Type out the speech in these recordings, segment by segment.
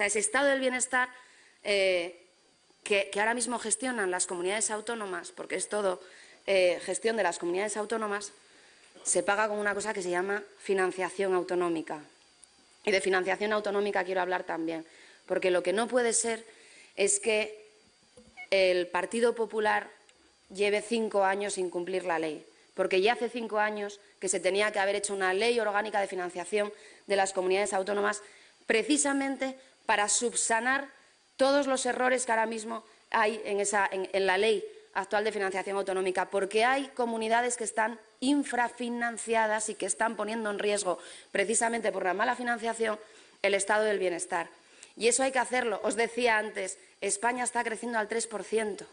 sea, ese estado del bienestar eh, que, ahora mismo gestionan las comunidades autónomas, porque es todo eh, gestión de las comunidades autónomas, se paga con una cosa que se llama financiación autonómica. Y de financiación autonómica quiero hablar también, porque lo que no puede ser es que el Partido Popular lleve cinco años sin cumplir la ley, porque ya hace cinco años que se tenía que haber hecho una ley orgánica de financiación de las comunidades autónomas precisamente para subsanar todos los errores que ahora mismo hay en, la ley actual de financiación autonómica, porque hay comunidades que están infrafinanciadas y que están poniendo en riesgo, precisamente por la mala financiación, el estado del bienestar. Y eso hay que hacerlo. Os decía antes, España está creciendo al 3%.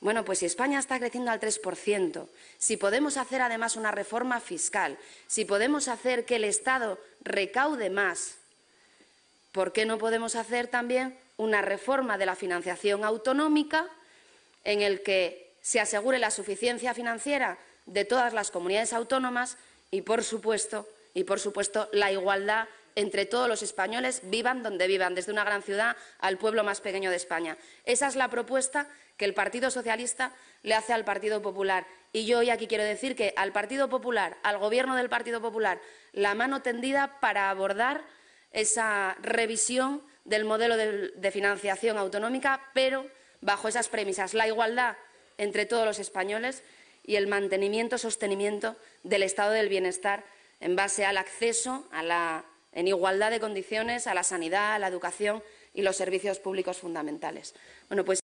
Bueno, pues si España está creciendo al 3%, si podemos hacer además una reforma fiscal, si podemos hacer que el Estado recaude más, ¿Por qué no podemos hacer también una reforma de la financiación autonómica en el que se asegure la suficiencia financiera de todas las comunidades autónomas y, por supuesto, y por supuesto la igualdad entre todos los españoles, vivan donde vivan, desde una gran ciudad al pueblo más pequeño de España. Esa es la propuesta que el Partido Socialista le hace al Partido Popular. Y yo hoy aquí quiero decir que al Partido Popular, al Gobierno del Partido Popular, la mano tendida para abordar esa revisión del modelo de, financiación autonómica, pero bajo esas premisas, la igualdad entre todos los españoles y el mantenimiento, sostenimiento del estado del bienestar en base al acceso a la, en igualdad de condiciones a la sanidad, a la educación y los servicios públicos fundamentales. Bueno, pues